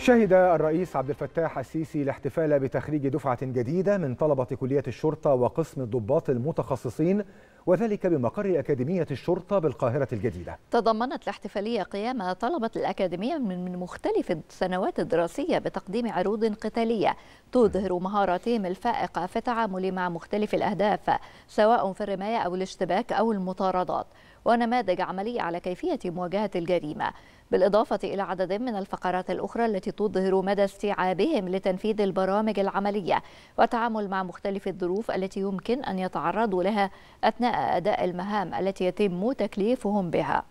شهد الرئيس عبد الفتاح السيسي الاحتفال بتخريج دفعة جديدة من طلبة كلية الشرطة وقسم الضباط المتخصصين وذلك بمقر أكاديمية الشرطة بالقاهرة الجديدة تضمنت الاحتفالية قيام طلبة الأكاديمية من مختلف السنوات الدراسية بتقديم عروض قتالية تظهر مهاراتهم الفائقة في التعامل مع مختلف الأهداف سواء في الرماية أو الاشتباك أو المطاردات ونماذج عملية على كيفية مواجهة الجريمة بالإضافة إلى عدد من الفقرات الأخرى التي تظهر مدى استيعابهم لتنفيذ البرامج العملية والتعامل مع مختلف الظروف التي يمكن أن يتعرضوا لها أثناء اثناء اداء المهام التي يتم تكليفهم بها